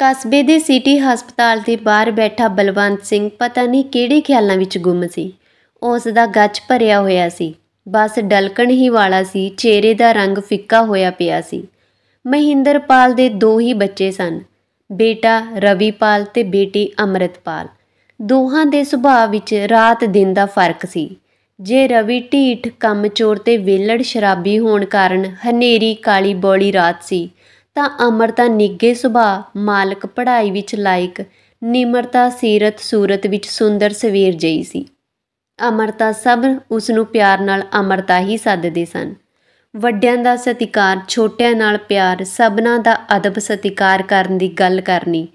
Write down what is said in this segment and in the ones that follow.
ਕਸਬੇ ਦੇ ਸਿਟੀ ਹਸਪਤਾਲ ਦੇ ਬਾਹਰ ਬੈਠਾ ਬਲਵੰਤ ਸਿੰਘ ਪਤਾ ਨਹੀਂ ਕਿਹੜੇ ਖਿਆਲਾਂ ਵਿੱਚ ਗੁੰਮ ਸੀ ਉਸ ਦਾ ਗੱਜ ਭਰਿਆ ਹੋਇਆ ਸੀ ਬਸ ਡਲਕਣ ਹੀ ਵਾਲਾ ਸੀ ਚਿਹਰੇ ਦਾ ਰੰਗ ਫਿੱਕਾ ਹੋਇਆ ਪਿਆ ਸੀ ਮਹਿੰਦਰਪਾਲ ਦੇ ਦੋ ਹੀ ਬੱਚੇ ਸਨ ਬੇਟਾ ਰਵੀਪਾਲ ਤੇ ਬੇਟੀ ਅਮਰਤਪਾਲ ਦੋਹਾਂ ਦੇ ਸੁਭਾਅ ਵਿੱਚ ਰਾਤ ਦਿਨ ਦਾ ਫਰਕ ਸੀ ਜੇ ਰਵੀ ਢੀਠ ਕੰਮਚੋਰ ਤੇ ਵੇਲੜ ਸ਼ਰਾਬੀ ਹੋਣ ਕਾਰਨ ਹਨੇਰੀ ਕਾਲੀ ਬੋਲੀ ਰਾਤ ਸੀ ਤਾਂ ਅਮਰਤਾ ਨਿੱਗੇ ਸੁਭਾ ਮਾਲਕ ਪੜ੍ਹਾਈ ਵਿੱਚ ਲਾਇਕ ਨਿਮਰਤਾ ਸੀਰਤ ਸੂਰਤ ਵਿੱਚ ਸੁੰਦਰ ਸਵੇਰ ਜਈ ਸੀ ਅਮਰਤਾ ਸਭ ਉਸ ਨੂੰ ਪਿਆਰ ਨਾਲ ਅਮਰਤਾ ਹੀ ਸੱਦਦੇ ਸਨ ਵੱਡਿਆਂ ਦਾ ਸਤਿਕਾਰ ਛੋਟਿਆਂ ਨਾਲ ਪਿਆਰ ਸਭਨਾ ਦਾ ਅਦਬ ਸਤਿਕਾਰ ਕਰਨ ਦੀ ਗੱਲ ਕਰਨੀ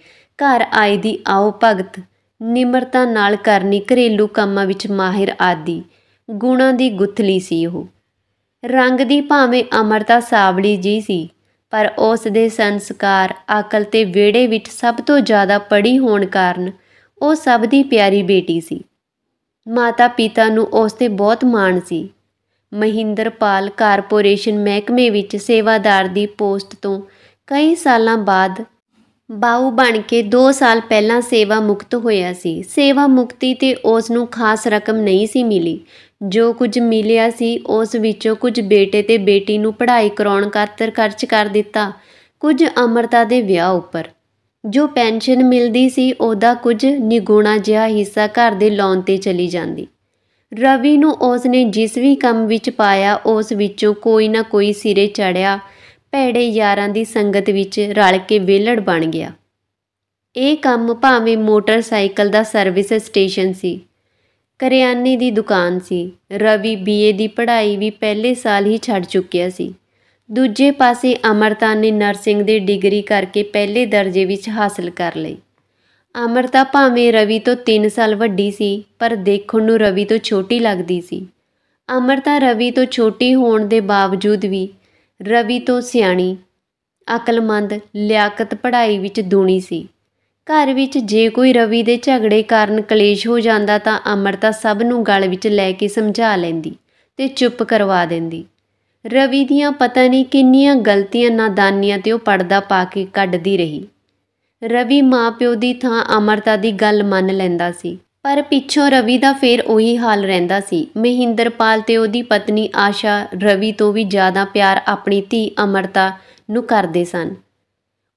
ਘਰ ਆਈ ਦੀ ਆਓ ਭਗਤ ਨਿਮਰਤਾ ਨਾਲ ਕਰਨੀ ਘਰੇਲੂ ਕੰਮਾਂ ਵਿੱਚ ਮਾਹਿਰ ਆਦੀ ਗੁਣਾਂ ਦੀ ਗੁੱਥਲੀ ਸੀ ਉਹ ਰੰਗ ਦੀ ਭਾਵੇਂ ਅਮਰਤਾ ਸਾਵਲੀ ਜੀ ਸੀ ਪਰ ਉਸ ਦੇ ਸੰਸਕਾਰ ਅਕਲ ਤੇ ਵਿੜੇ ਵਿੱਚ ਸਭ ਤੋਂ ਜ਼ਿਆਦਾ ਪੜੀ ਹੋਣ ਕਾਰਨ ਉਹ ਸਭ ਦੀ ਪਿਆਰੀ ਬੇਟੀ ਸੀ ਮਾਤਾ ਪਿਤਾ ਨੂੰ ਉਸ ਤੇ ਬਹੁਤ ਮਾਣ ਸੀ ਮਹਿੰਦਰਪਾਲ ਕਾਰਪੋਰੇਸ਼ਨ ਮਹਿਕਮੇ ਵਿੱਚ ਸੇਵਾਦਾਰ ਦੀ ਪੋਸਟ ਤੋਂ ਕਈ ਸਾਲਾਂ ਬਾਅਦ ਬਾਉ ਬਣ ਕੇ 2 ਸਾਲ ਪਹਿਲਾਂ ਸੇਵਾ ਮੁਕਤ ਹੋਇਆ ਸੀ ਸੇਵਾ ਮੁਕਤੀ ਤੇ ਉਸ ਨੂੰ ਖਾਸ ਰਕਮ ਨਹੀਂ ਸੀ ਮਿਲੀ ਜੋ ਕੁਝ ਮਿਲਿਆ ਸੀ ਉਸ ਵਿੱਚੋਂ ਕੁਝ ਬੇਟੇ ਤੇ ਬੇਟੀ ਨੂੰ ਪੜ੍ਹਾਈ ਕਰਾਉਣ ਖਾਤਰ ਖਰਚ ਕਰ ਦਿੱਤਾ ਕੁਝ ਅਮਰਤਾ ਦੇ ਵਿਆਹ ਉੱਪਰ ਜੋ ਪੈਨਸ਼ਨ ਮਿਲਦੀ ਸੀ ਉਹਦਾ ਕੁਝ ਨਿਗੂਣਾ ਜਿਹਾ ਹਿੱਸਾ ਘਰ ਦੇ ਲੋਨ ਤੇ ਚਲੀ ਜਾਂਦੀ ਰਵੀ ਨੂੰ ਉਸ ਨੇ ਜਿਸ ਵੀ ਕੰਮ ਵਿੱਚ ਪਾਇਆ ਉਸ ਵਿੱਚੋਂ ਕੋਈ ਨਾ ਕੋਈ ਸਿਰੇ ਚੜਿਆ ਭੇੜੇ ਯਾਰਾਂ ਦੀ ਸੰਗਤ ਵਿੱਚ ਰਲ ਕੇ ਵਿਹਲੜ ਬਣ ਗਿਆ ਇਹ ਕੰਮ ਭਾਵੇਂ ਮੋਟਰਸਾਈਕਲ ਦਾ ਸਰਵਿਸ ਸਟੇਸ਼ਨ ਸੀ ਕਰਿਆਨੇ ਦੀ ਦੁਕਾਨ ਸੀ ਰਵੀ ਬੀਏ ਦੀ ਪੜ੍ਹਾਈ ਵੀ ਪਹਿਲੇ ਸਾਲ ਹੀ ਛੱਡ ਚੁੱਕਿਆ ਸੀ ਦੂਜੇ ਪਾਸੇ ਅਮਰਤਾ ਨੇ ਨਰਸਿੰਗ ਦੀ ਡਿਗਰੀ ਕਰਕੇ ਪਹਿਲੇ ਦਰਜੇ ਵਿੱਚ ਹਾਸਲ ਕਰ ਲਈ ਅਮਰਤਾ ਭਾਵੇਂ ਰਵੀ ਤੋਂ 3 ਸਾਲ ਵੱਡੀ ਸੀ ਪਰ ਦੇਖਣ ਨੂੰ ਰਵੀ ਤੋਂ ਛੋਟੀ ਲੱਗਦੀ ਸੀ ਅਮਰਤਾ ਰਵੀ ਤੋਂ ਛੋਟੀ ਹੋਣ ਦੇ ਬਾਵਜੂਦ ਵੀ ਰਵੀ ਤੋਂ ਸਿਆਣੀ ਅਕਲਮੰਦ ਲਿਆਕਤ ਪੜ੍ਹਾਈ ਵਿੱਚ ਦੂਣੀ ਸੀ ਘਰ ਵਿੱਚ ਜੇ ਕੋਈ ਰਵੀ ਦੇ ਝਗੜੇ ਕਾਰਨ ਕਲੇਸ਼ ਹੋ ਜਾਂਦਾ ਤਾਂ ਅਮਰਤਾ ਸਭ ਨੂੰ ਗਲ ਵਿੱਚ ਲੈ ਕੇ ਸਮਝਾ ਲੈਂਦੀ ਤੇ ਚੁੱਪ ਕਰਵਾ ਦਿੰਦੀ ਰਵੀ ਦੀਆਂ ਪਤਾ ਨਹੀਂ ਕਿੰਨੀਆਂ ਗਲਤੀਆਂ ਨਾਦਾਨੀਆਂ ਤੇ ਉਹ ਪਰਦਾ ਪਾ ਕੇ ਕੱਢਦੀ ਰਹੀ ਰਵੀ ਮਾਪਿਓ ਦੀ ਥਾਂ ਅਮਰਤਾ ਦੀ ਗੱਲ ਮੰਨ ਲੈਂਦਾ ਸੀ ਪਰ ਪਿੱਛੋਂ ਰਵੀ ਦਾ ਫੇਰ ਉਹੀ ਹਾਲ ਰਹਿੰਦਾ ਸੀ ਮਹਿੰਦਰਪਾਲ ਤੇ ਉਹਦੀ ਪਤਨੀ ਆਸ਼ਾ ਰਵੀ ਤੋਂ ਵੀ ਜ਼ਿਆਦਾ ਪਿਆਰ ਆਪਣੀ ਧੀ ਅਮਰਤਾ ਨੂੰ ਕਰਦੇ ਸਨ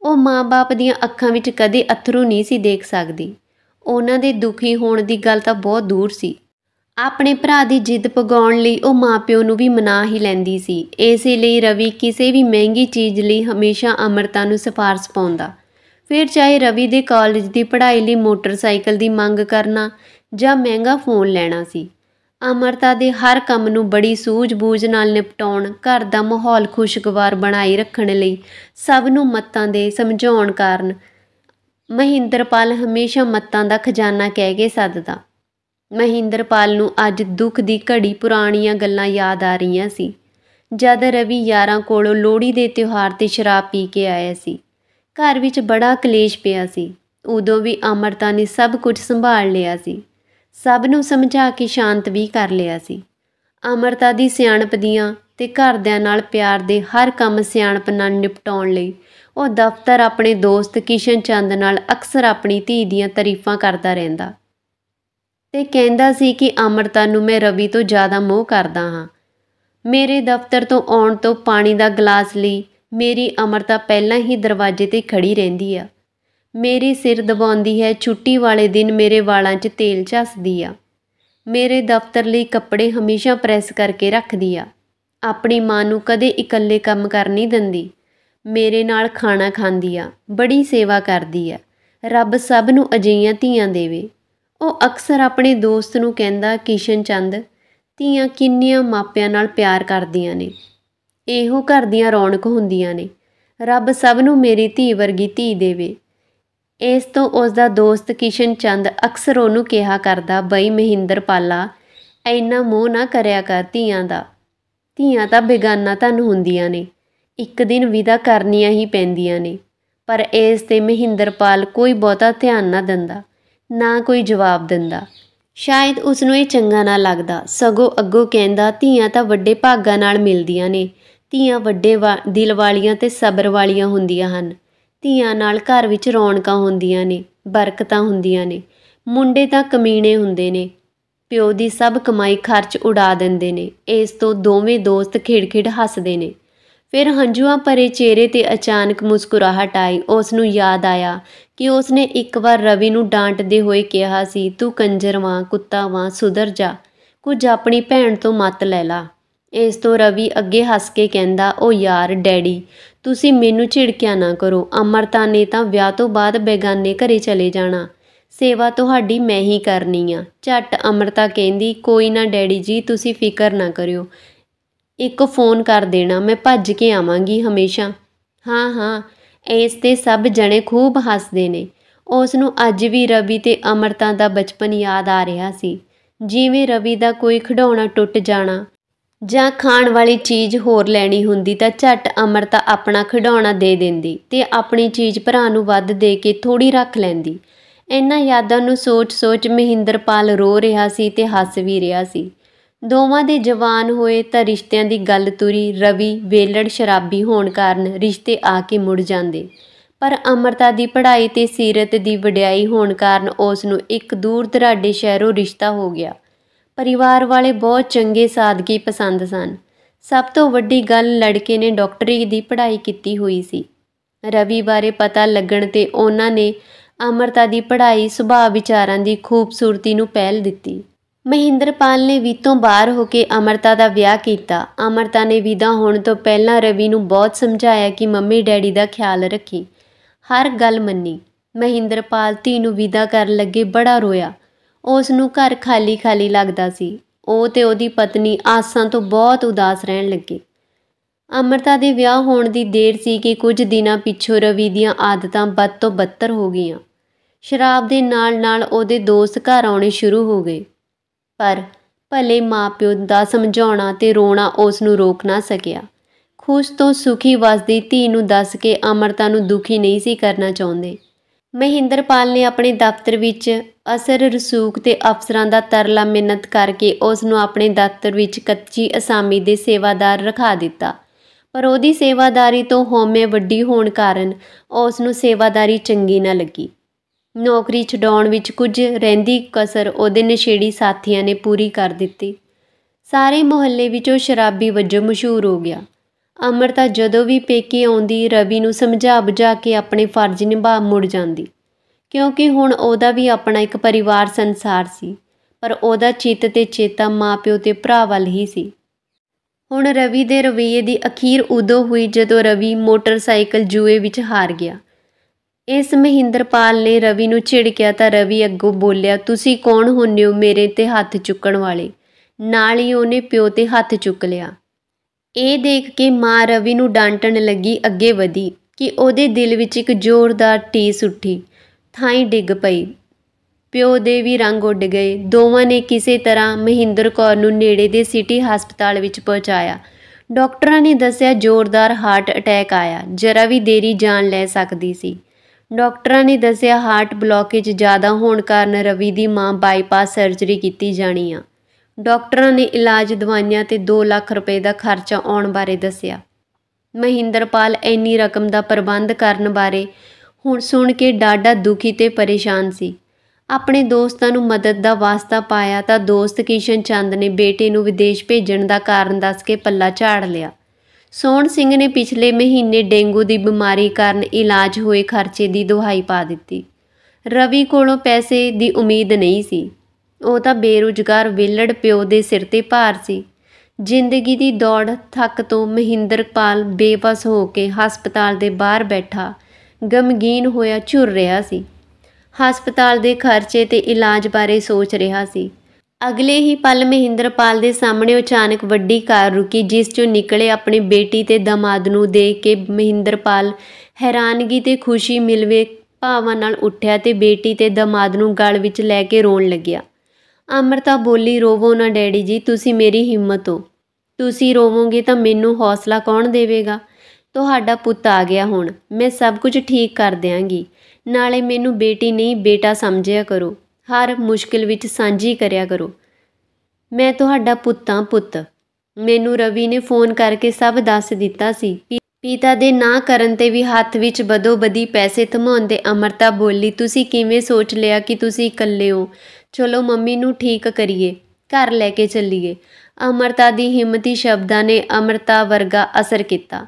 ਉਹ ਮਾਂ-ਬਾਪ ਦੀਆਂ ਅੱਖਾਂ ਵਿੱਚ ਕਦੇ ਅਥਰੂ ਨਹੀਂ ਸੀ ਦੇਖ ਸਕਦੀ ਉਹਨਾਂ ਦੇ ਦੁਖੀ ਹੋਣ ਦੀ ਗੱਲ ਤਾਂ ਬਹੁਤ ਦੂਰ ਸੀ ਆਪਣੇ ਭਰਾ ਦੀ ਜਿੱਦ ਪਗਾਉਣ ਲਈ ਉਹ ਮਾਪਿਓ ਨੂੰ ਵੀ ਮਨਾ ਹੀ ਲੈਂਦੀ ਸੀ ਇਸੇ ਲਈ ਰਵੀ ਕਿਸੇ ਵੀ ਮਹਿੰਗੀ ਚੀਜ਼ ਲਈ ਹਮੇਸ਼ਾ ਅਮਰਤਾ ਨੂੰ ਸਿਫਾਰਸ਼ ਪਾਉਂਦਾ ਫਿਰ ਚਾਹੇ ਰਵੀ ਦੇ ਕਾਲਜ ਦੀ ਪੜ੍ਹਾਈ ਲਈ ਮੋਟਰਸਾਈਕਲ ਦੀ ਮੰਗ ਕਰਨਾ ਜਾਂ ਮਹਿੰਗਾ ਫੋਨ ਲੈਣਾ ਸੀ ਅਮਰਤਾ ਦੇ ਹਰ ਕੰਮ ਨੂੰ ਬੜੀ ਸੂਝ-ਬੂਝ ਨਾਲ ਨਿਪਟਾਉਣ ਘਰ ਦਾ ਮਾਹੌਲ ਖੁਸ਼ਗਵਾਰ ਬਣਾਈ ਰੱਖਣ ਲਈ ਸਭ ਨੂੰ ਮੱਤਾਂ ਦੇ ਸਮਝਾਉਣ ਕਾਰਨ ਮਹਿੰਦਰਪਾਲ ਹਮੇਸ਼ਾ ਮੱਤਾਂ ਦਾ ਖਜ਼ਾਨਾ ਕਹਿ ਕੇ ਸੱਦਦਾ ਮਹਿੰਦਰਪਾਲ ਨੂੰ ਅੱਜ ਦੁੱਖ ਦੀ ਘੜੀ ਪੁਰਾਣੀਆਂ ਗੱਲਾਂ ਯਾਦ ਆ ਰਹੀਆਂ ਸੀ ਜਦ ਰਵੀ ਯਾਰਾਂ ਕੋਲੋਂ ਲੋਹੜੀ ਦੇ ਤਿਉਹਾਰ ਤੇ ਸ਼ਰਾਬ ਪੀ ਕੇ ਆਇਆ ਸੀ ਘਰ ਵਿੱਚ ਬੜਾ ਕਲੇਸ਼ ਪਿਆ ਸੀ ਉਦੋਂ ਵੀ ਅਮਰਤਾ ਨੇ ਸਭ ਕੁਝ ਸੰਭਾਲ ਲਿਆ ਸੀ ਸਭ ਨੂੰ ਸਮਝਾ ਕੇ ਸ਼ਾਂਤ ਵੀ ਕਰ ਲਿਆ ਸੀ ਅਮਰਤਾ ਦੀ ਸਿਆਣਪ ਦੀਆਂ ਤੇ ਘਰਦਿਆਂ ਨਾਲ ਪਿਆਰ ਦੇ ਹਰ ਕੰਮ ਸਿਆਣਪ ਨਾਲ ਨਿਪਟਾਉਣ ਲਈ ਉਹ ਦਫ਼ਤਰ ਆਪਣੇ ਦੋਸਤ ਕਿਸ਼ਨ ਚੰਦ ਨਾਲ ਅਕਸਰ ਆਪਣੀ ਧੀ ਦੀਆਂ ਤਾਰੀਫਾਂ ਕਰਦਾ ਰਹਿੰਦਾ ਤੇ ਕਹਿੰਦਾ ਸੀ ਕਿ ਅਮਰਤਾ ਨੂੰ ਮੈਂ ਰਵੀ ਤੋਂ ਜ਼ਿਆਦਾ ਮੋਹ ਕਰਦਾ ਹਾਂ ਮੇਰੇ ਦਫ਼ਤਰ ਤੋਂ ਆਉਣ ਤੋਂ ਪਾਣੀ ਦਾ ਗਲਾਸ ਲਈ ਮੇਰੀ ਅਮਰਤਾ ਪਹਿਲਾਂ ਹੀ ਦਰਵਾਜ਼ੇ ਤੇ ਖੜੀ ਰਹਿੰਦੀ ਆ ਮੇਰੇ ਸਿਰ ਦਬਾਉਂਦੀ ਹੈ ਛੁੱਟੀ ਵਾਲੇ ਦਿਨ ਮੇਰੇ ਵਾਲਾਂ 'ਚ ਤੇਲ ਝੱਸਦੀ ਆ ਮੇਰੇ ਦਫ਼ਤਰ ਲਈ ਕੱਪੜੇ ਹਮੇਸ਼ਾ ਪ੍ਰੈਸ ਕਰਕੇ ਰੱਖਦੀ ਆ ਆਪਣੀ ਮਾਂ ਨੂੰ ਕਦੇ ਇਕੱਲੇ ਕੰਮ ਕਰਨ ਨਹੀਂ ਦਿੰਦੀ ਮੇਰੇ ਨਾਲ ਖਾਣਾ ਖਾਂਦੀ ਆ ਬੜੀ ਸੇਵਾ ਕਰਦੀ ਆ ਰੱਬ ਸਭ ਨੂੰ ਅਜਿਹੀਆਂ ਧੀਆਂ ਦੇਵੇ ਉਹ ਅਕਸਰ ਆਪਣੇ ਦੋਸਤ ਨੂੰ ਕਹਿੰਦਾ ਕਿਸ਼ਨ ਚੰਦ ਧੀਆਂ ਕਿੰਨੀਆਂ ਮਾਪਿਆਂ ਨਾਲ ਪਿਆਰ ਕਰਦੀਆਂ ਨੇ ਇਹੋ ਘਰ ਦੀਆਂ ਰੌਣਕ ਹੁੰਦੀਆਂ ਨੇ ਰੱਬ ਸਭ ਨੂੰ ਮੇਰੀ ਧੀ ਵਰਗੀ ਧੀ ਦੇਵੇ ਇਸ ਤੋਂ ਉਸ ਦਾ ਦੋਸਤ ਕਿਸ਼ਨ ਚੰਦ ਅਕਸਰ ਉਹਨੂੰ ਕਿਹਾ ਕਰਦਾ ਬਈ ਮਹਿੰਦਰ ਪਾਲਾ ਐਨਾ ਮੋਹ ਨਾ ਕਰਿਆ ਕਰ ਧੀਆਂ ਦਾ ਧੀਆਂ ਤਾਂ ਬੇਗਾਨਾ ਧਨ ਹੁੰਦੀਆਂ ਨੇ ਇੱਕ ਦਿਨ ਵਿਦਾ ਕਰਨੀਆਂ ਹੀ ਪੈਂਦੀਆਂ ਨੇ ਪਰ ਇਸ ਤੇ ਮਹਿੰਦਰਪਾਲ ਕੋਈ ਬਹੁਤਾ ਧਿਆਨ ਨਾ ਦਿੰਦਾ ਨਾ ਕੋਈ ਜਵਾਬ ਦਿੰਦਾ ਸ਼ਾਇਦ ਉਸ ਨੂੰ ਇਹ ਚੰਗਾ ਨਾ ਲੱਗਦਾ ਸਗੋਂ ਅੱਗੋ ਕਹਿੰਦਾ ਧੀਆਂ ਤਾਂ ਵੱਡੇ ਭਾਗਾ ਨਾਲ ਮਿਲਦੀਆਂ ਨੇ ਧੀਆਂ ਵੱਡੇ ਦਿਲ ਵਾਲੀਆਂ ਤੇ ਸਬਰ ਵਾਲੀਆਂ ਹੁੰਦੀਆਂ ਹਨ ਧੀਆਂ ਨਾਲ ਘਰ ਵਿੱਚ ਰੌਣਕਾਂ ਹੁੰਦੀਆਂ ਨੇ ਬਰਕਤਾਂ ਹੁੰਦੀਆਂ ਨੇ ਮੁੰਡੇ ਤਾਂ ਕਮੀਨੇ ਹੁੰਦੇ ਨੇ ਪਿਓ ਦੀ ਸਭ ਕਮਾਈ ਖਰਚ ਉਡਾ ਦਿੰਦੇ ਨੇ ਇਸ ਤੋਂ ਦੋਵੇਂ ਦੋਸਤ ਖਿੜਖਿੜ ਹੱਸਦੇ ਨੇ ਫਿਰ ਹੰਝੂਆਂ ਭਰੇ ਚਿਹਰੇ ਤੇ ਅਚਾਨਕ ਮੁਸਕਰਾਹਟ ਆਈ ਉਸ ਨੂੰ ਯਾਦ ਆਇਆ ਕਿ ਉਸ ਨੇ ਇੱਕ ਵਾਰ ਰਵੀ ਨੂੰ ਡਾਂਟਦੇ ਹੋਏ ਕਿਹਾ ਸੀ ਤੂੰ ਕੰਜਰਵਾ ਕੁੱਤਾ ਵਾਂ ਸੁਧਰ ਜਾ ਕੁਝ ਆਪਣੀ ਭੈਣ ਤੋਂ ਮਤ ਲੈ ਲਾ ਇਸ ਤੋਂ ਰਵੀ ਅੱਗੇ ਹੱਸ ਕੇ ਕਹਿੰਦਾ ਉਹ ਯਾਰ ਡੈਡੀ ਤੁਸੀਂ ਮੈਨੂੰ ਝਿੜਕਿਆ ਨਾ ਕਰੋ ਅਮਰਤਾ ਨੇ ਤਾਂ ਵਿਆਹ ਤੋਂ ਬਾਅਦ ਬੇਗਾਨੇ ਘਰੇ ਚਲੇ ਜਾਣਾ ਸੇਵਾ ਤੁਹਾਡੀ ਮੈਂ ਹੀ ਕਰਨੀ ਆ ਝੱਟ ਅਮਰਤਾ ਕਹਿੰਦੀ ਕੋਈ ਨਾ ਡੈਡੀ ਜੀ ਤੁਸੀਂ ਫਿਕਰ ਨਾ ਕਰਿਓ ਇੱਕ ਫੋਨ ਕਰ ਦੇਣਾ ਮੈਂ ਭੱਜ ਕੇ ਆਵਾਂਗੀ ਹਮੇਸ਼ਾ ਹਾਂ ਹਾਂ ਇਸ ਤੇ ਸਭ ਜਣੇ ਖੂਬ ਹੱਸਦੇ ਨੇ ਉਸ ਨੂੰ ਅੱਜ ਵੀ ਰਵੀ ਤੇ ਅਮਰਤਾ ਦਾ ਬਚਪਨ ਯਾਦ ਆ ਰਿਹਾ ਸੀ ਜਿਵੇਂ ਰਵੀ ਦਾ ਕੋਈ ਖਿਡੌਣਾ ਟੁੱਟ ਜਾਣਾ ਜਾਂ ਖਾਣ ਵਾਲੀ ਚੀਜ਼ ਹੋਰ ਲੈਣੀ ਹੁੰਦੀ ਤਾਂ ਝੱਟ ਅਮਰਤਾ ਆਪਣਾ ਖਿਡੌਣਾ ਦੇ ਦਿੰਦੀ ਤੇ ਆਪਣੀ ਚੀਜ਼ ਭਰਾ ਨੂੰ ਵੱਧ ਦੇ ਕੇ ਥੋੜੀ ਰੱਖ ਲੈਂਦੀ ਇਹਨਾਂ ਯਾਦਾਂ ਨੂੰ ਸੋਚ-ਸੋਚ ਮਹਿੰਦਰਪਾਲ ਰੋ ਰਿਹਾ ਸੀ ਤੇ ਹੱਸ ਵੀ ਰਿਹਾ ਸੀ ਦੋਵਾਂ ਦੇ ਜਵਾਨ ਹੋਏ ਤਾਂ ਰਿਸ਼ਤਿਆਂ ਦੀ ਗੱਲ ਤੁਰੀ ਰਵੀ ਵੇਲੜ ਸ਼ਰਾਬੀ ਹੋਣ ਕਾਰਨ ਰਿਸ਼ਤੇ ਆ ਕੇ ਮੁੜ ਜਾਂਦੇ ਪਰ ਅਮਰਤਾ ਦੀ ਪੜ੍ਹਾਈ ਤੇ ਸੀਰਤ ਦੀ ਵਡਿਆਈ ਹੋਣ ਕਾਰਨ ਉਸ ਨੂੰ ਇੱਕ ਦੂਰ ਦਰਾਡੇ ਸ਼ਹਿਰੋਂ ਰਿਸ਼ਤਾ ਹੋ ਗਿਆ ਪਰਿਵਾਰ ਵਾਲੇ ਬਹੁਤ ਚੰਗੇ ਸਾਦਗੀ ਪਸੰਦ ਸਨ ਸਭ ਤੋਂ ਵੱਡੀ ਗੱਲ ਲੜਕੇ ਨੇ ਡਾਕਟਰੀ ਦੀ ਪੜ੍ਹਾਈ ਕੀਤੀ ਹੋਈ ਸੀ ਰਵੀ ਬਾਰੇ ਪਤਾ ਲੱਗਣ ਤੇ ਉਹਨਾਂ ਨੇ ਅਮਰਤਾ ਦੀ ਪੜ੍ਹਾਈ ਸੁਭਾਅ ਵਿਚਾਰਾਂ ਦੀ ਖੂਬਸੂਰਤੀ ਨੂੰ ਪਹਿਲ ਦਿੱਤੀ ਮਹਿੰਦਰਪਾਲ ਨੇ ਵੀ ਤੋਂ ਬਾਹਰ ਹੋ ਕੇ ਅਮਰਤਾ ਦਾ ਵਿਆਹ ਕੀਤਾ ਅਮਰਤਾ ਨੇ ਵਿਦਾ ਹੋਣ ਤੋਂ ਪਹਿਲਾਂ ਰਵੀ ਨੂੰ ਬਹੁਤ ਸਮਝਾਇਆ ਕਿ ਮੰਮੀ ਡੈਡੀ ਦਾ ਖਿਆਲ ਰੱਖੀ ਹਰ ਗੱਲ ਮੰਨੀ ਮਹਿੰਦਰਪਾਲ ਧੀ ਨੂੰ ਵਿਦਾ ਕਰਨ ਲੱਗੇ ਬੜਾ ਰੋਇਆ ਉਸ ਨੂੰ ਘਰ ਖਾਲੀ-ਖਾਲੀ ਲੱਗਦਾ ਸੀ ਉਹ ਤੇ ਉਹਦੀ ਪਤਨੀ ਆਸਾਂ ਤੋਂ ਬਹੁਤ ਉਦਾਸ ਰਹਿਣ ਲੱਗੇ ਅਮਰਤਾ ਦੇ ਵਿਆਹ ਹੋਣ ਦੀ ਦੇਰ ਸੀ ਕਿ ਕੁਝ ਦਿਨਾਂ ਪਿੱਛੋਂ ਰਵੀ ਦੀਆਂ ਆਦਤਾਂ ਬਦ ਤੋਂ ਬੱਤਰ ਹੋ ਗਈਆਂ ਸ਼ਰਾਬ ਦੇ ਨਾਲ-ਨਾਲ ਉਹਦੇ ਦੋਸਤ ਘਰ ਆਉਣੇ ਸ਼ੁਰੂ ਹੋ ਗਏ ਪਰ ਭਲੇ ਮਾਪਿਓ ਦਾ ਸਮਝਾਉਣਾ ਤੇ ਰੋਣਾ ਉਸ ਨੂੰ ਰੋਕ ਨਾ ਸਕਿਆ ਖੁਸ਼ ਤੋਂ ਸੁਖੀ ਵਸਦੀ ਧੀ ਨੂੰ ਦੱਸ ਕੇ ਅਮਰਤਾ ਨੂੰ ਦੁਖੀ ਨਹੀਂ ਸੀ ਕਰਨਾ ਚਾਹੁੰਦੇ ਮਹਿੰਦਰਪਾਲ ਨੇ ਆਪਣੇ ਦਫ਼ਤਰ ਵਿੱਚ ਅਸਰ ਰਸੂਖ ਤੇ ਅਫਸਰਾਂ ਦਾ ਤਰਲਾ ਮਿਹਨਤ ਕਰਕੇ ਉਸ ਨੂੰ ਆਪਣੇ ਦਫ਼ਤਰ ਵਿੱਚ ਕੱਚੀ ਅਸਾਮੀ ਦੇ ਸੇਵਾਦਾਰ ਰਖਾ ਦਿੱਤਾ ਪਰ ਉਹਦੀ ਸੇਵਾਦਾਰੀ ਤੋਂ ਹੋਮੇ ਵੱਡੀ ਹੋਣ ਕਾਰਨ ਉਸ ਨੂੰ ਸੇਵਾਦਾਰੀ ਚੰਗੀ ਨਾ ਲੱਗੀ ਨੌਕਰੀ ਛਡਾਉਣ ਵਿੱਚ ਕੁਝ ਰਹਿੰਦੀ ਕਸਰ ਉਹਦੇ ਨਸ਼ੇੜੀ ਸਾਥੀਆਂ ਨੇ ਪੂਰੀ ਕਰ ਦਿੱਤੀ ਸਾਰੇ ਮੁਹੱਲੇ ਵਿੱਚ ਉਹ ਸ਼ਰਾਬੀ ਵਜੋਂ ਮਸ਼ਹੂਰ ਹੋ ਗਿਆ ਅਮਰਤਾ ਜਦੋਂ ਵੀ ਪੇਕੇ ਆਉਂਦੀ ਰਵੀ ਨੂੰ ਸਮਝਾ ਬੁਝਾ ਕੇ ਆਪਣੇ ਫਰਜ਼ ਨਿਭਾ ਮੁੜ ਜਾਂਦੀ ਕਿਉਂਕਿ ਹੁਣ ਉਹਦਾ ਵੀ ਆਪਣਾ ਇੱਕ ਪਰਿਵਾਰ ਸੰਸਾਰ ਸੀ ਪਰ ਉਹਦਾ ਚਿੱਤ ਤੇ ਚੇਤਾ ਮਾਪਿਓ ਤੇ ਭਰਾ ਵੱਲ ਹੀ ਸੀ ਹੁਣ ਰਵੀ ਦੇ ਰਵਈਏ ਦੀ ਅਖੀਰ ਉਦੋਂ ਹੋਈ ਜਦੋਂ ਰਵੀ ਮੋਟਰਸਾਈਕਲ ਜੂਏ ਵਿੱਚ ਹਾਰ ਗਿਆ ਇਸ ਮਹਿੰਦਰਪਾਲ ਨੇ ਰਵੀ ਨੂੰ ਛਿੜਕਿਆ ਤਾਂ ਰਵੀ ਅੱਗੋਂ ਬੋਲਿਆ ਤੁਸੀਂ ਕੌਣ ਹੁੰਨੇ ਹੋ ਮੇਰੇ ਤੇ ਹੱਥ ਚੁੱਕਣ ਵਾਲੇ ਨਾਲ ਹੀ ਉਹਨੇ ਪਿਓ ਤੇ ਹੱਥ ਚੁੱਕ ਲਿਆ ਇਹ ਦੇਖ ਕੇ ਮਾਂ ਰਵੀ ਨੂੰ ਡਾਂਟਣ ਲੱਗੀ ਅੱਗੇ ਵਧੀ ਕਿ ਉਹਦੇ ਦਿਲ ਵਿੱਚ ਇੱਕ ਜ਼ੋਰਦਾਰ ਟੀਸ ਉੱਠੀ ਥਾਈ ਡਿੱਗ ਪਈ ਪਿਓ ਦੇ ਵੀ ਰੰਗ ਉੱਡ ਗਏ ਦੋਵਾਂ ਨੇ ਕਿਸੇ ਤਰ੍ਹਾਂ ਮਹਿੰਦਰ ਕੌਰ ਨੂੰ ਨੇੜੇ ਦੇ ਸਿਟੀ ਹਸਪਤਾਲ ਵਿੱਚ ਪਹੁੰਚਾਇਆ ਡਾਕਟਰਾਂ ਨੇ ਦੱਸਿਆ ਜ਼ੋਰਦਾਰ ਹਾਰਟ ਅਟੈਕ ਆਇਆ ਜਰਾ ਵੀ ਦੇਰੀ ਜਾਨ ਲੈ ਸਕਦੀ ਸੀ ਡਾਕਟਰਾਂ ਨੇ ਦੱਸਿਆ ਹਾਰਟ ਬਲੌਕੇਜ ਜ਼ਿਆਦਾ ਹੋਣ ਕਾਰਨ ਰਵੀ ਦੀ ਮਾਂ ਬਾਈਪਾਸ ਸਰਜਰੀ ਕੀਤੀ ਜਾਣੀ ਆ ਡਾਕਟਰਾਂ ਨੇ ਇਲਾਜ ਦਵਾਈਆਂ ਤੇ 2 ਲੱਖ ਰੁਪਏ ਦਾ ਖਰਚਾ ਆਉਣ ਬਾਰੇ ਦੱਸਿਆ ਮਹਿੰਦਰਪਾਲ ਇੰਨੀ ਰਕਮ ਦਾ ਪ੍ਰਬੰਧ ਕਰਨ ਬਾਰੇ ਹੁਣ ਸੁਣ ਕੇ ਡਾਡਾ ਦੁਖੀ ਤੇ ਪਰੇਸ਼ਾਨ ਸੀ ਆਪਣੇ ਦੋਸਤਾਂ ਨੂੰ ਮਦਦ ਦਾ ਵਾਸਤਾ ਪਾਇਆ ਤਾਂ ਦੋਸਤ ਕਿਸ਼ਨ ਚੰਦ ਨੇ ਬੇਟੇ ਨੂੰ ਵਿਦੇਸ਼ ਭੇਜਣ ਦਾ ਕਾਰਨ ਦੱਸ ਕੇ ਪੱਲਾ ਝਾੜ ਲਿਆ ਸੋਹਣ ਸਿੰਘ ਨੇ ਪਿਛਲੇ ਮਹੀਨੇ ਡੇਂਗੂ ਦੀ ਬਿਮਾਰੀ ਕਾਰਨ ਇਲਾਜ ਹੋਏ ਖਰਚੇ ਦੀ ਦੁਹਾਈ ਪਾ ਦਿੱਤੀ ਰਵੀ ਕੋਲੋਂ ਪੈਸੇ ਦੀ ਉਮੀਦ ਨਹੀਂ ਸੀ ਉਹ ਤਾਂ ਬੇਰੁਜ਼ਗਾਰ ਵਿਲੜ ਪਿਓ ਦੇ ਸਿਰ ਤੇ ਭਾਰ ਸੀ ਜ਼ਿੰਦਗੀ ਦੀ ਦੌੜ ਥੱਕ ਤੋਂ ਮਹਿੰਦਰਪਾਲ ਬੇਵਸ ਹੋ ਕੇ ਹਸਪਤਾਲ ਦੇ ਬਾਹਰ ਬੈਠਾ ਗਮਗੀਨ ਹੋਇਆ ਝੁਰ ਰਿਹਾ ਸੀ ਹਸਪਤਾਲ ਦੇ ਖਰਚੇ ਤੇ ਇਲਾਜ ਬਾਰੇ ਸੋਚ ਰਿਹਾ ਸੀ ਅਗਲੇ ਹੀ ਪਲ ਮਹਿੰਦਰਪਾਲ ਦੇ ਸਾਹਮਣੇ ਅਚਾਨਕ ਵੱਡੀ ਕਾਰ ਰੁਕੀ ਜਿਸ ਚੋਂ ਨਿਕਲੇ ਆਪਣੀ ਬੇਟੀ ਤੇ ਦਮਾਦ ਨੂੰ ਦੇਖ ਕੇ ਮਹਿੰਦਰਪਾਲ ਹੈਰਾਨਗੀ ਤੇ ਖੁਸ਼ੀ ਮਿਲਵੇ ਭਾਵਾਂ ਨਾਲ ਉੱਠਿਆ ਤੇ ਬੇਟੀ ਤੇ ਦਮਾਦ ਨੂੰ ਗਲ ਵਿੱਚ ਲੈ ਕੇ ਰੋਣ ਲੱਗਿਆ ਅਮਰਤਾ ਬੋਲੀ ਰੋਵੋ ਨਾ ਡੈਡੀ ਜੀ ਤੁਸੀਂ ਮੇਰੀ ਹਿੰਮਤ ਹੋ ਤੁਸੀਂ ਰੋਵੋਗੇ ਤਾਂ ਮੈਨੂੰ ਹੌਸਲਾ ਕੌਣ ਦੇਵੇਗਾ ਤੁਹਾਡਾ ਪੁੱਤ ਆ ਗਿਆ ਹੁਣ ਮੈਂ ਸਭ ਕੁਝ ਠੀਕ ਕਰ ਦਿਆਂਗੀ ਨਾਲੇ ਮੈਨੂੰ ਬੇਟੀ ਨਹੀਂ ਬੇਟਾ ਸਮਝਿਆ ਕਰੋ ਹਰ ਮੁਸ਼ਕਿਲ ਵਿੱਚ ਸਾਂਝੀ ਕਰਿਆ ਕਰੋ ਮੈਂ ਤੁਹਾਡਾ ਪੁੱਤਾਂ ਪੁੱਤ ਮੈਨੂੰ ਰਵੀ ਨੇ ਫੋਨ ਕਰਕੇ ਸਭ ਦੱਸ ਦਿੱਤਾ ਸੀ ਪਿਤਾ ਦੇ ਨਾ ਕਰਨ ਤੇ ਵੀ ਹੱਥ ਵਿੱਚ ਬਦੋ ਬਦੀ ਪੈਸੇ ਥਮਾਉਂਦੇ ਅਮਰਤਾ ਬੋਲੀ ਤੁਸੀਂ ਕਿਵੇਂ ਸੋਚ ਲਿਆ ਕਿ ਤੁਸੀਂ ਇਕੱਲੇ ਹੋ ਚਲੋ ਮੰਮੀ ਨੂੰ ਠੀਕ ਕਰੀਏ ਘਰ ਲੈ ਕੇ ਚੱਲੀਏ ਅਮਰਤਾ ਦੀ ਹਿੰਮਤੀ ਸ਼ਬਦਾਂ ਨੇ ਅਮਰਤਾ ਵਰਗਾ ਅਸਰ ਕੀਤਾ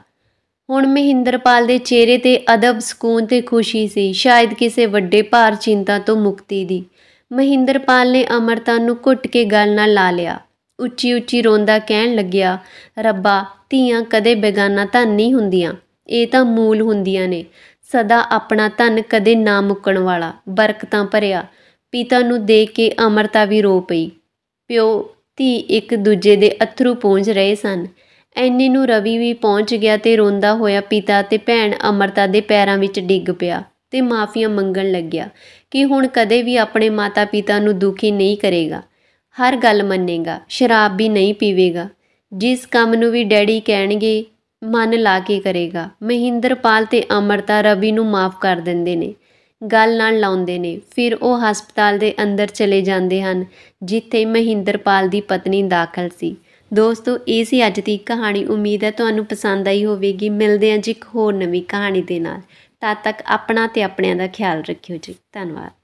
ਹੁਣ ਮਹਿੰਦਰਪਾਲ ਦੇ ਚਿਹਰੇ ਤੇ ਅਦਬ ਸਕੂਨ ਤੇ ਖੁਸ਼ੀ ਸੀ ਸ਼ਾਇਦ ਕਿਸੇ ਵੱਡੇ ਭਾਰ ਚਿੰਤਾ ਤੋਂ ਮੁਕਤੀ ਦੀ ਮਹਿੰਦਰਪਾਲ ਨੇ ਅਮਰਤਾ ਨੂੰ ਘੁੱਟ ਕੇ ਗੱਲ ਨਾਲ ਲਾ ਲਿਆ ਉੱਚੀ ਉੱਚੀ ਰੋਂਦਾ ਕਹਿਣ ਲੱਗਿਆ ਰੱਬਾ ਧੀਆਂ ਕਦੇ ਬੇਗਾਨਾ ਤਾਂ ਨਹੀਂ ਹੁੰਦੀਆਂ ਇਹ ਤਾਂ ਮੂਲ ਹੁੰਦੀਆਂ ਨੇ ਸਦਾ ਆਪਣਾ ਧਨ ਕਦੇ ਨਾ ਮੁੱਕਣ ਵਾਲਾ ਬਰਕਤਾਂ ਭਰਿਆ ਪਿਤਾ ਨੂੰ ਦੇਖ ਕੇ ਅਮਰਤਾ ਵੀ ਰੋ ਪਈ ਪਿਓ ਧੀ ਇੱਕ ਦੂਜੇ ਦੇ ਅਥਰੂ ਪੂੰਝ ਰਹੇ ਸਨ ਐਨੇ ਨੂੰ ਰਵੀ ਵੀ ਪਹੁੰਚ ਗਿਆ ਤੇ ਰੋਂਦਾ ਹੋਇਆ ਪਿਤਾ ਤੇ ਭੈਣ ਅਮਰਤਾ ਦੇ ਪੈਰਾਂ ਵਿੱਚ ਡਿੱਗ ਪਿਆ ਤੇ ਮਾਫੀਆਂ ਮੰਗਣ ਲੱਗਿਆ ਕਿ ਹੁਣ ਕਦੇ ਵੀ ਆਪਣੇ ਮਾਤਾ-ਪਿਤਾ ਨੂੰ ਦੁਖੀ ਨਹੀਂ ਕਰੇਗਾ ਹਰ ਗੱਲ ਮੰਨੇਗਾ ਸ਼ਰਾਬ ਵੀ ਨਹੀਂ ਪੀਵੇਗਾ ਜਿਸ ਕੰਮ ਨੂੰ ਵੀ ਡੈਡੀ ਕਹਿਣਗੇ ਮਨ ਲਾ ਕੇ ਕਰੇਗਾ ਮਹਿੰਦਰਪਾਲ ਤੇ ਅਮਰਤਾ ਰਵੀ ਨੂੰ ਮਾਫ ਕਰ ਦਿੰਦੇ ਨੇ ਗੱਲ ਨਾਲ ਲਾਉਂਦੇ ਨੇ ਫਿਰ ਉਹ ਹਸਪਤਾਲ ਦੇ ਅੰਦਰ ਚਲੇ ਜਾਂਦੇ ਹਨ ਜਿੱਥੇ ਮਹਿੰਦਰਪਾਲ ਦੀ ਪਤਨੀ ਦਾਖਲ ਸੀ ਦੋਸਤੋ ਇਹ ਸੀ ਅੱਜ ਦੀ ਕਹਾਣੀ ਉਮੀਦ ਹੈ ਤੁਹਾਨੂੰ ਪਸੰਦ ਆਈ ਹੋਵੇਗੀ ਮਿਲਦੇ ਹਾਂ ਜੀ ਇੱਕ ਹੋਰ ਨਵੀਂ ਕਹਾਣੀ ਦੇ ਨਾਲ ਤਦ ਤੱਕ ਆਪਣਾ ਤੇ ਆਪਣਿਆਂ ਦਾ ਖਿਆਲ ਰੱਖਿਓ ਜੀ ਧੰਨਵਾਦ